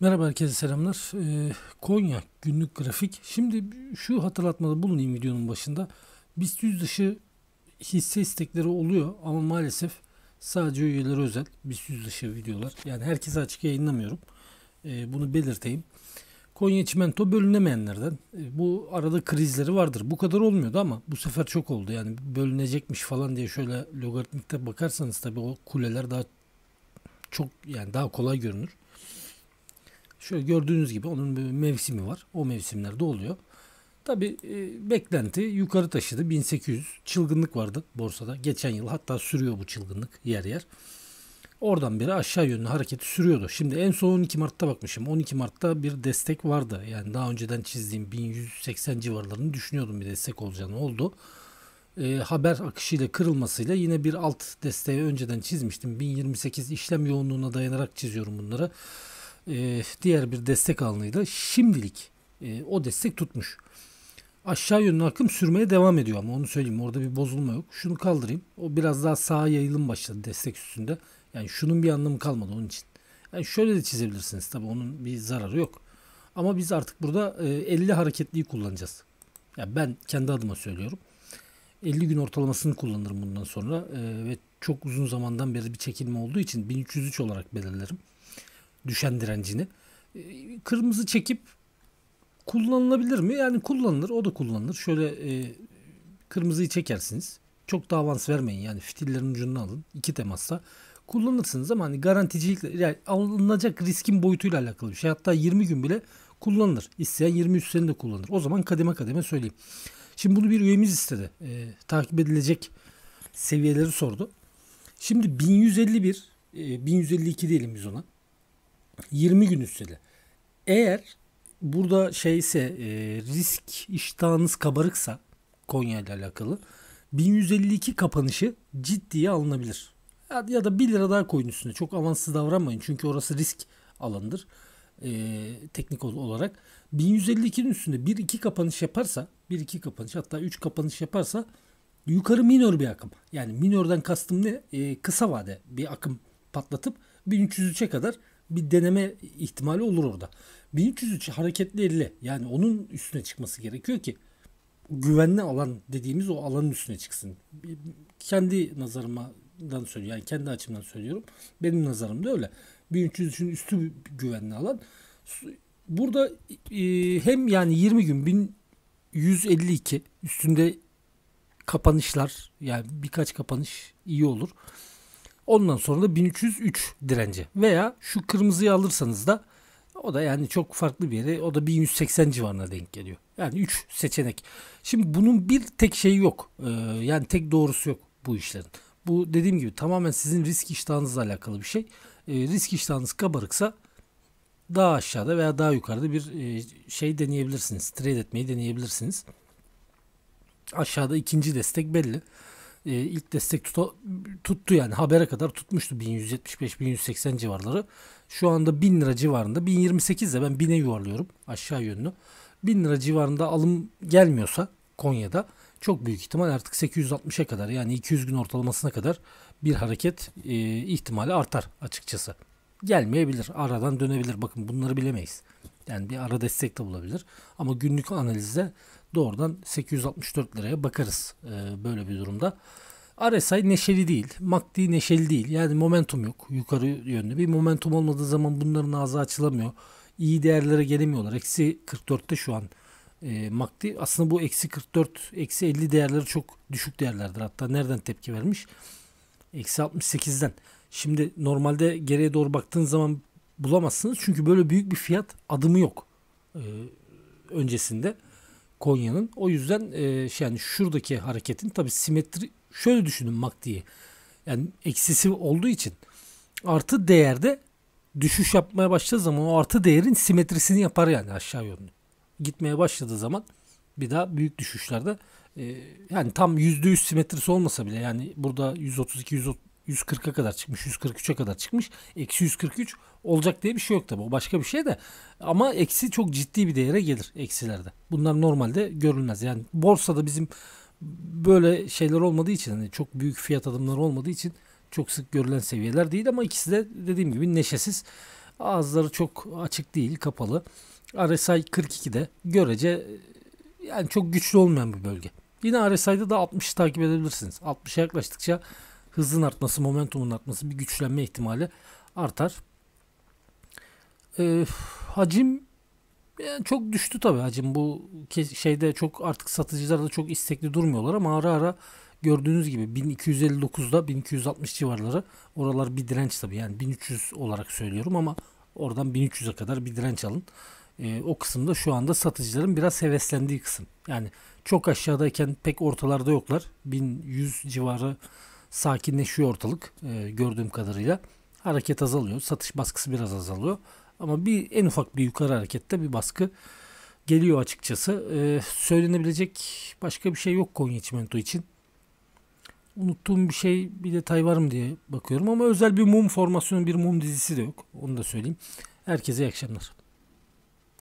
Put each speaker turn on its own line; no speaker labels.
Merhaba herkese selamlar. Ee, Konya günlük grafik. Şimdi şu hatırlatmada bulunayım videonun başında. BIST 100 dışı hisse istekleri oluyor ama maalesef sadece üyeleri özel BIST 100 dışı videolar. Yani herkese açık yayınlamıyorum. Ee, bunu belirteyim. Konya Çimento bölünemeyenlerden. Ee, bu arada krizleri vardır. Bu kadar olmuyordu ama bu sefer çok oldu. Yani bölünecekmiş falan diye şöyle logaritmikte bakarsanız tabii o kuleler daha çok yani daha kolay görünür. Şöyle gördüğünüz gibi onun bir mevsimi var. O mevsimlerde oluyor. Tabi e, beklenti yukarı taşıdı. 1800 çılgınlık vardı borsada. Geçen yıl hatta sürüyor bu çılgınlık yer yer. Oradan beri aşağı yönlü hareketi sürüyordu. Şimdi en son 12 Mart'ta bakmışım. 12 Mart'ta bir destek vardı. Yani daha önceden çizdiğim 1180 civarlarını düşünüyordum bir destek olacağını oldu. E, haber akışıyla kırılmasıyla yine bir alt desteği önceden çizmiştim. 1028 işlem yoğunluğuna dayanarak çiziyorum bunları e, diğer bir destek alanıyla şimdilik e, o destek tutmuş. Aşağı yönlü akım sürmeye devam ediyor ama onu söyleyeyim orada bir bozulma yok. Şunu kaldırayım. O biraz daha sağa yayılım başladı destek üstünde. Yani şunun bir anlamı kalmadı onun için. Yani şöyle de çizebilirsiniz tabi onun bir zararı yok. Ama biz artık burada e, 50 hareketliği kullanacağız. Yani ben kendi adıma söylüyorum. 50 gün ortalamasını kullanırım bundan sonra e, ve çok uzun zamandan beri bir çekilme olduğu için 1303 olarak belirlerim düşen direncini. E, kırmızı çekip kullanılabilir mi? Yani kullanılır. O da kullanılır. Şöyle e, kırmızıyı çekersiniz. Çok da avans vermeyin. Yani fitillerin ucunu alın. iki temasla kullanırsınız ama hani garanticilikle yani alınacak riskin boyutuyla alakalı bir şey. Hatta 20 gün bile kullanılır. İsteyen 20 sene de kullanır. O zaman kademe kademe söyleyeyim. Şimdi bunu bir üyemiz istedi. E, takip edilecek seviyeleri sordu. Şimdi 1151 e, 1152 diyelim biz ona. 20 gün üsteli. Eğer burada şeyse e, risk iştahınız kabarıksa Konya ile alakalı 1152 kapanışı ciddiye alınabilir. Ya, ya da 1 lira daha koyun üstüne. Çok avanssız davranmayın. Çünkü orası risk alanıdır. E, teknik olarak. 1152'nin üstünde 1-2 kapanış yaparsa 1-2 kapanış hatta 3 kapanış yaparsa yukarı minor bir akım. Yani minordan kastım ne? E, kısa vade bir akım patlatıp 1303'e kadar bir deneme ihtimali olur orada. 1300'ü hareketli 50 yani onun üstüne çıkması gerekiyor ki güvenli alan dediğimiz o alanın üstüne çıksın. Kendi nazarımdan söylüyorum. Yani kendi açımdan söylüyorum. Benim nazarım da öyle. 1300'ün üstü güvenli alan. Burada e, hem yani 20 gün 1152 üstünde kapanışlar yani birkaç kapanış iyi olur. Ondan sonra da 1303 direnci veya şu kırmızıyı alırsanız da o da yani çok farklı bir yere o da 1180 civarına denk geliyor. Yani 3 seçenek. Şimdi bunun bir tek şeyi yok. Ee, yani tek doğrusu yok bu işlerin. Bu dediğim gibi tamamen sizin risk iştahınızla alakalı bir şey. Ee, risk iştahınız kabarıksa daha aşağıda veya daha yukarıda bir e, şey deneyebilirsiniz. Trade etmeyi deneyebilirsiniz. Aşağıda ikinci destek belli e, ilk destek tuta, tuttu yani habere kadar tutmuştu 1175-1180 civarları. Şu anda 1000 lira civarında 1028 de ben 1000'e yuvarlıyorum aşağı yönlü. 1000 lira civarında alım gelmiyorsa Konya'da çok büyük ihtimal artık 860'a kadar yani 200 gün ortalamasına kadar bir hareket e, ihtimali artar açıkçası. Gelmeyebilir aradan dönebilir bakın bunları bilemeyiz. Yani bir ara destek de bulabilir. Ama günlük analizde doğrudan 864 liraya bakarız e, böyle bir durumda. RSI neşeli değil. MACD neşeli değil. Yani momentum yok. Yukarı yönlü. Bir momentum olmadığı zaman bunların ağzı açılamıyor. İyi değerlere gelemiyorlar. Eksi 44'te şu an e, MACD. Aslında bu eksi 44, eksi 50 değerleri çok düşük değerlerdir. Hatta nereden tepki vermiş? Eksi 68'den. Şimdi normalde geriye doğru baktığın zaman bulamazsınız. Çünkü böyle büyük bir fiyat adımı yok e, öncesinde Konya'nın. O yüzden e, şey yani şuradaki hareketin tabi simetri şöyle düşünün mak diye Yani eksisi olduğu için artı değerde düşüş yapmaya başladığı zaman o artı değerin simetrisini yapar yani aşağı yönlü. Gitmeye başladığı zaman bir daha büyük düşüşlerde e, yani tam %100 simetrisi olmasa bile yani burada 132 140'a kadar çıkmış, 143'e kadar çıkmış. Eksi 143 olacak diye bir şey yok tabii. O başka bir şey de. Ama eksi çok ciddi bir değere gelir eksilerde. Bunlar normalde görülmez. Yani borsada bizim böyle şeyler olmadığı için hani çok büyük fiyat adımları olmadığı için çok sık görülen seviyeler değil ama ikisi de dediğim gibi neşesiz. Ağızları çok açık değil, kapalı. RSI 42'de görece yani çok güçlü olmayan bir bölge. Yine RSI'de da 60 takip edebilirsiniz. 60'a yaklaştıkça hızın artması, momentumun artması, bir güçlenme ihtimali artar. E, hacim yani çok düştü tabii hacim bu şeyde çok artık satıcılar da çok istekli durmuyorlar ama ara ara gördüğünüz gibi 1259'da 1260 civarları oralar bir direnç tabii yani 1300 olarak söylüyorum ama oradan 1300'e kadar bir direnç alın. E, o kısımda şu anda satıcıların biraz heveslendiği kısım. Yani çok aşağıdayken pek ortalarda yoklar. 1100 civarı sakinleşiyor ortalık e, gördüğüm kadarıyla. Hareket azalıyor. Satış baskısı biraz azalıyor. Ama bir en ufak bir yukarı harekette bir baskı geliyor açıkçası. E, söylenebilecek başka bir şey yok Konya Çimento için. Unuttuğum bir şey bir detay var mı diye bakıyorum ama özel bir mum formasyonu bir mum dizisi de yok. Onu da söyleyeyim. Herkese iyi akşamlar.